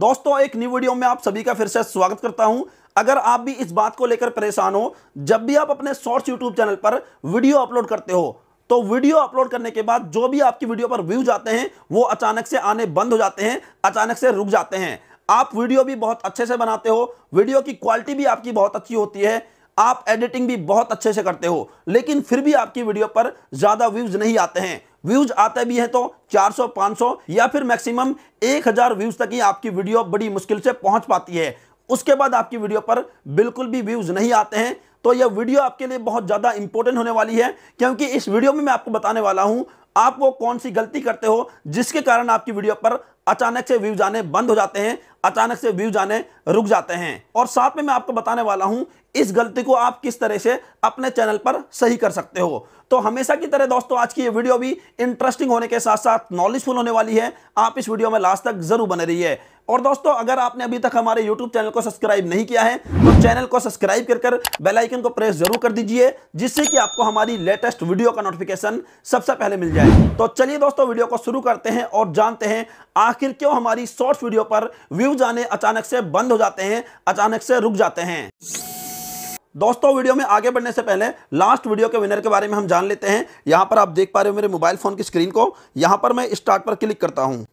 दोस्तों एक new video में आप सभी का फिर से स्वागत करता हूं अगर आप भी इस बात को लेकर परेशान हो जब भी आप अपने शॉर्ट्स यूट्यूब चैनल पर वीडियो अपलोड करते हो तो वीडियो अपलोड करने के बाद जो भी आपकी वीडियो पर व्यूज आते हैं वो अचानक से आने बंद हो जाते हैं अचानक से रुक जाते हैं आप वीडियो भी बहुत अच्छे से बनाते हो वीडियो की क्वालिटी भी आपकी बहुत अच्छी होती है आप एडिटिंग भी बहुत अच्छे से करते हो लेकिन फिर भी आपकी वीडियो पर ज़्यादा व्यूज नहीं आते हैं व्यूज आते भी हैं तो 400 500 या फिर मैक्सिमम 1000 व्यूज तक ही आपकी वीडियो बड़ी मुश्किल से पहुंच पाती है उसके बाद आपकी वीडियो पर बिल्कुल भी व्यूज नहीं आते हैं तो यह वीडियो आपके लिए बहुत ज़्यादा इंपॉर्टेंट होने वाली है क्योंकि इस वीडियो में मैं आपको बताने वाला हूं आप वो कौन सी गलती करते हो जिसके कारण आपकी वीडियो पर अचानक से व्यूज आने बंद हो जाते हैं अचानक से व्यूज आने रुक जाते हैं और साथ में मैं आपको बताने वाला हूं इस गलती को आप किस तरह से अपने चैनल पर सही कर सकते हो तो हमेशा की तरह दोस्तों आज की ये वीडियो भी इंटरेस्टिंग होने के साथ साथ नॉलेजफुल होने वाली है आप इस वीडियो में लास्ट तक जरूर बने रहिए और दोस्तों अगर आपने अभी तक हमारे YouTube चैनल को सब्सक्राइब नहीं किया है तो चैनल को सब्सक्राइब कर कर बेल आइकन को प्रेस जरूर कर दीजिए जिससे कि आपको हमारी लेटेस्ट वीडियो का नोटिफिकेशन सबसे पहले मिल जाए तो चलिए दोस्तों वीडियो को शुरू करते हैं और जानते हैं आखिर क्यों हमारी शॉर्ट वीडियो पर व्यूज आने अचानक से बंद हो जाते हैं अचानक से रुक जाते हैं दोस्तों वीडियो में आगे बढ़ने से पहले लास्ट वीडियो के विनर के बारे में हम जान लेते हैं यहां पर आप देख पा रहे हो मेरे मोबाइल फ़ोन की स्क्रीन को यहां पर मैं स्टार्ट पर क्लिक करता हूं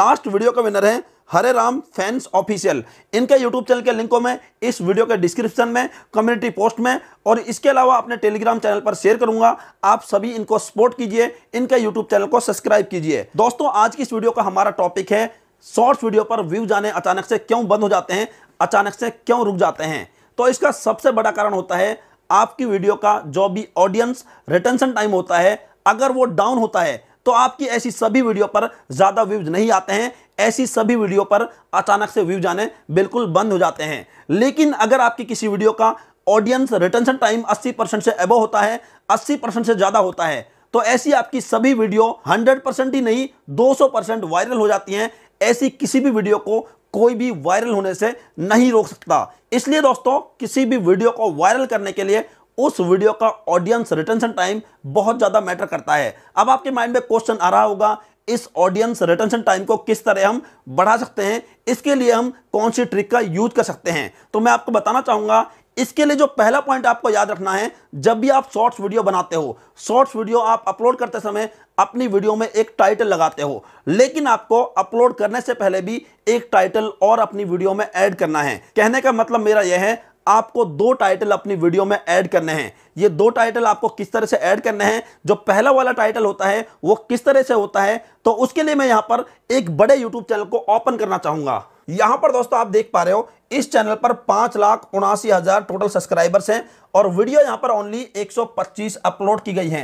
लास्ट वीडियो का विनर है हरे राम फैंस ऑफिशियल इनके यूट्यूब चैनल के लिंकों में इस वीडियो के डिस्क्रिप्शन में कम्युनिटी पोस्ट में और इसके अलावा अपने टेलीग्राम चैनल पर शेयर करूंगा आप सभी इनको सपोर्ट कीजिए इनके यूट्यूब चैनल को सब्सक्राइब कीजिए दोस्तों आज की इस वीडियो का हमारा टॉपिक है शॉर्ट्स वीडियो पर व्यूज आने अचानक से क्यों बंद हो जाते हैं अचानक से क्यों रुक जाते हैं तो इसका सबसे बड़ा कारण होता है आपकी वीडियो का जो भी ऑडियंस रिटेंशन टाइम होता है अगर वो डाउन होता है तो आपकी ऐसी सभी वीडियो पर ज़्यादा व्यूज नहीं आते हैं ऐसी सभी वीडियो पर अचानक से व्यूज आने बिल्कुल बंद हो जाते हैं लेकिन अगर आपकी किसी वीडियो का ऑडियंस रिटेंशन टाइम 80 परसेंट से एबो होता है 80 परसेंट से ज़्यादा होता है तो ऐसी आपकी सभी वीडियो 100 परसेंट ही नहीं 200 परसेंट वायरल हो जाती हैं ऐसी किसी भी वीडियो को कोई भी वायरल होने से नहीं रोक सकता इसलिए दोस्तों किसी भी वीडियो को वायरल करने के लिए उस वीडियो का ऑडियंस रिटेंशन टाइम बहुत ज़्यादा मैटर करता है अब आपके माइंड में क्वेश्चन आ रहा होगा इस ऑडियंस रिटेंशन टाइम को किस तरह हम बढ़ा सकते हैं इसके लिए हम कौन सी ट्रिक का यूज कर सकते हैं तो मैं आपको बताना चाहूँगा इसके लिए जो पहला पॉइंट आपको याद रखना है जब भी आप शॉर्ट्स वीडियो बनाते हो शॉर्ट्स वीडियो आप अपलोड करते समय अपनी वीडियो में एक टाइटल लगाते हो लेकिन आपको अपलोड करने से पहले भी एक टाइटल और अपनी वीडियो में ऐड करना है कहने का मतलब मेरा यह है आपको दो टाइटल अपनी वीडियो में ऐड करने हैं ये दो टाइटल आपको किस तरह से ऐड करने हैं जो पहला वाला टाइटल होता है वो किस तरह से होता है तो उसके लिए मैं यहां पर एक बड़े यूट्यूब चैनल को ओपन करना चाहूंगा यहां पर दोस्तों आप देख पा रहे हो इस चैनल पर पांच लाख उनासी हज़ार टोटल सब्सक्राइबर्स हैं और वीडियो यहां पर ओनली 125 अपलोड की गई हैं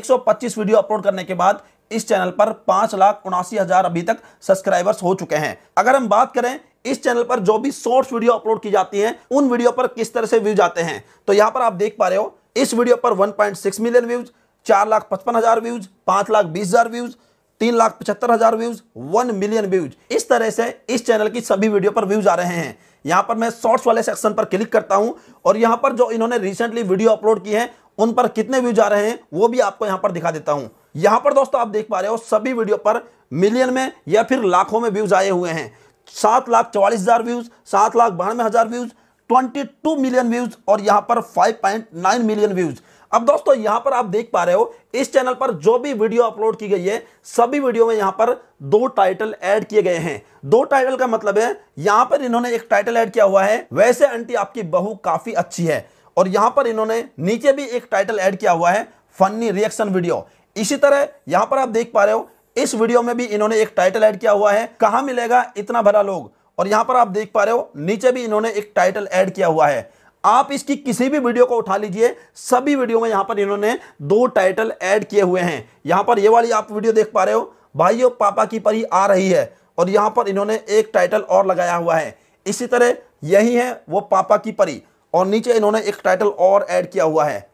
125 वीडियो अपलोड करने के बाद इस चैनल पर पांच लाख उनासी हज़ार अभी तक सब्सक्राइबर्स हो चुके हैं अगर हम बात करें इस चैनल पर जो भी शॉर्ट्स वीडियो अपलोड की जाती हैं उन वीडियो पर किस तरह से व्यूज आते हैं तो यहाँ पर आप देख पा रहे हो इस वीडियो पर 1.6 मिलियन व्यूज चार लाख पचपन हजार व्यूज पांच लाख बीस हजार व्यूज तीन लाख पचहत्तर हजार व्यूज वन मिलियन व्यूज इस तरह से इस चैनल की सभी वीडियो पर व्यूज आ रहे हैं यहां पर मैं शॉर्ट्स वाले सेक्शन पर क्लिक करता हूं और यहां पर जो इन्होंने रिसेंटली वीडियो अपलोड की है उन पर कितने व्यूज आ रहे हैं वो भी आपको यहां पर दिखा देता हूं यहां पर दोस्तों आप देख पा रहे हो सभी वीडियो पर मिलियन में या फिर लाखों में व्यूज आए हुए हैं सात लाख चौवालीस हज़ार व्यूज़ सात लाख बानवे हज़ार views twenty two million views और यहां पर five point nine million views अब दोस्तों यहां पर आप देख पा रहे हो इस चैनल पर जो भी वीडियो अपलोड की गई है सभी वीडियो में यहां पर दो टाइटल ऐड किए गए हैं दो टाइटल का मतलब है यहां पर इन्होंने एक टाइटल ऐड किया हुआ है वैसे आंटी आपकी बहू काफ़ी अच्छी है और यहां पर इन्होंने नीचे भी एक टाइटल ऐड किया हुआ है फनी रिएक्शन वीडियो इसी तरह यहां पर आप देख पा रहे हो इस वीडियो में भी इन्होंने एक टाइटल ऐड किया हुआ है कहा मिलेगा इतना भरा लोग और यहाँ पर आप देख पा रहे हो नीचे भी इन्होंने एक टाइटल ऐड किया हुआ है आप इसकी किसी भी वीडियो को उठा लीजिए सभी वीडियो में यहां पर इन्होंने दो टाइटल ऐड किए हुए हैं यहाँ पर ये वाली आप वीडियो देख पा रहे हो भाइयों पापा की परी आ रही है और यहां पर इन्होंने एक टाइटल और लगाया हुआ है इसी तरह यही है वो पापा की परी और नीचे इन्होंने एक टाइटल और ऐड किया हुआ है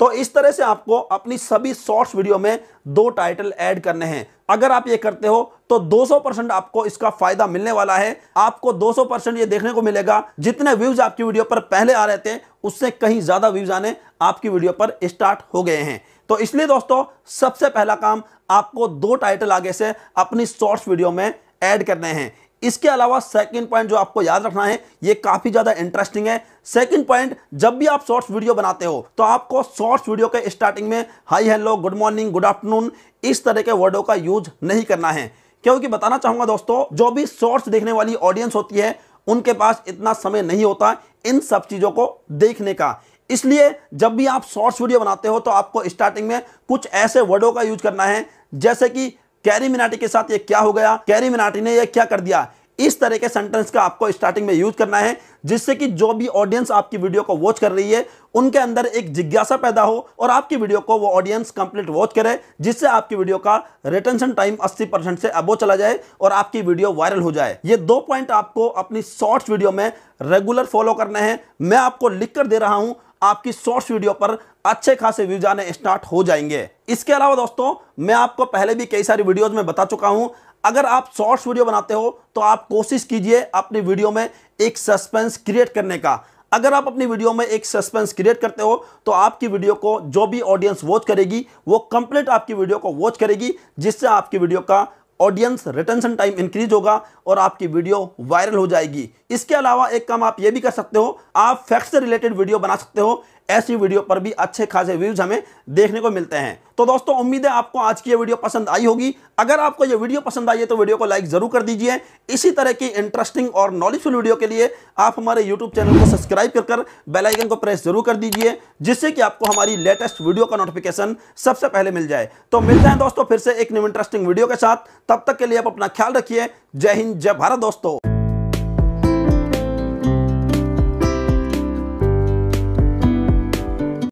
तो इस तरह से आपको अपनी सभी शॉर्ट्स वीडियो में दो टाइटल ऐड करने हैं अगर आप ये करते हो तो 200 परसेंट आपको इसका फायदा मिलने वाला है आपको 200 परसेंट ये देखने को मिलेगा जितने व्यूज आपकी वीडियो पर पहले आ रहे थे उससे कहीं ज्यादा व्यूज आने आपकी वीडियो पर स्टार्ट हो गए हैं तो इसलिए दोस्तों सबसे पहला काम आपको दो टाइटल आगे से अपनी शॉर्ट्स वीडियो में ऐड करने हैं इसके अलावा सेकंड पॉइंट जो आपको याद रखना है ये काफ़ी ज़्यादा इंटरेस्टिंग है सेकंड पॉइंट जब भी आप शॉर्ट्स वीडियो बनाते हो तो आपको शॉर्ट्स वीडियो के स्टार्टिंग में hi hello good morning good afternoon इस तरह के वर्डों का यूज नहीं करना है क्योंकि बताना चाहूंगा दोस्तों जो भी शॉर्ट्स देखने वाली ऑडियंस होती है उनके पास इतना समय नहीं होता इन सब चीज़ों को देखने का इसलिए जब भी आप शॉर्ट्स वीडियो बनाते हो तो आपको स्टार्टिंग में कुछ ऐसे वर्डों का यूज करना है जैसे कि कैरी मिनाटी के साथ ये क्या हो गया कैरी मिनाटी ने यह क्या कर दिया इस तरह के सेंटेंस का आपको स्टार्टिंग में यूज करना है जिससे कि जो भी ऑडियंस आपकी वीडियो को वॉच कर रही है उनके अंदर एक जिज्ञासा पैदा हो और आपकी वीडियो को वो ऑडियंस कंप्लीट वॉच करे जिससे आपकी वीडियो का रिटेंशन टाइम 80 परसेंट से अबो चला जाए और आपकी वीडियो वायरल हो जाए ये दो पॉइंट आपको अपनी शॉर्ट्स वीडियो में रेगुलर फॉलो करना है मैं आपको लिख कर दे रहा हूं आपकी शॉर्ट्स वीडियो पर अच्छे खासे व्यूज आने स्टार्ट हो जाएंगे इसके अलावा दोस्तों मैं आपको पहले भी कई सारी वीडियोज में बता चुका हूं अगर आप शॉर्ट्स वीडियो बनाते हो तो आप कोशिश कीजिए अपनी वीडियो में एक सस्पेंस क्रिएट करने का अगर आप अपनी वीडियो में एक सस्पेंस क्रिएट करते हो तो आपकी वीडियो को जो भी ऑडियंस वॉच करेगी वो कंप्लीट आपकी वीडियो को वॉच करेगी जिससे आपकी वीडियो का ऑडियंस रिटेंशन टाइम इंक्रीज होगा और आपकी वीडियो वायरल हो जाएगी इसके अलावा एक काम आप ये भी कर सकते हो आप फैक्ट से रिलेटेड वीडियो बना सकते हो ऐसी वीडियो पर भी अच्छे खासे व्यूज़ हमें देखने को मिलते हैं तो दोस्तों उम्मीद है आपको आज की ये वीडियो पसंद आई होगी अगर आपको ये वीडियो पसंद आई है तो वीडियो को लाइक ज़रूर कर दीजिए इसी तरह की इंटरेस्टिंग और नॉलेजफुल वीडियो के लिए आप हमारे यूट्यूब चैनल को सब्सक्राइब कर कर बेलाइकन को प्रेस जरूर कर दीजिए जिससे कि आपको हमारी लेटेस्ट वीडियो का नोटिफिकेशन सबसे पहले मिल जाए तो मिलते हैं दोस्तों फिर से एक न्यू इंटरेस्टिंग वीडियो के साथ तब तक के लिए आप अपना ख्याल रखिए जय हिंद जय भारत दोस्तों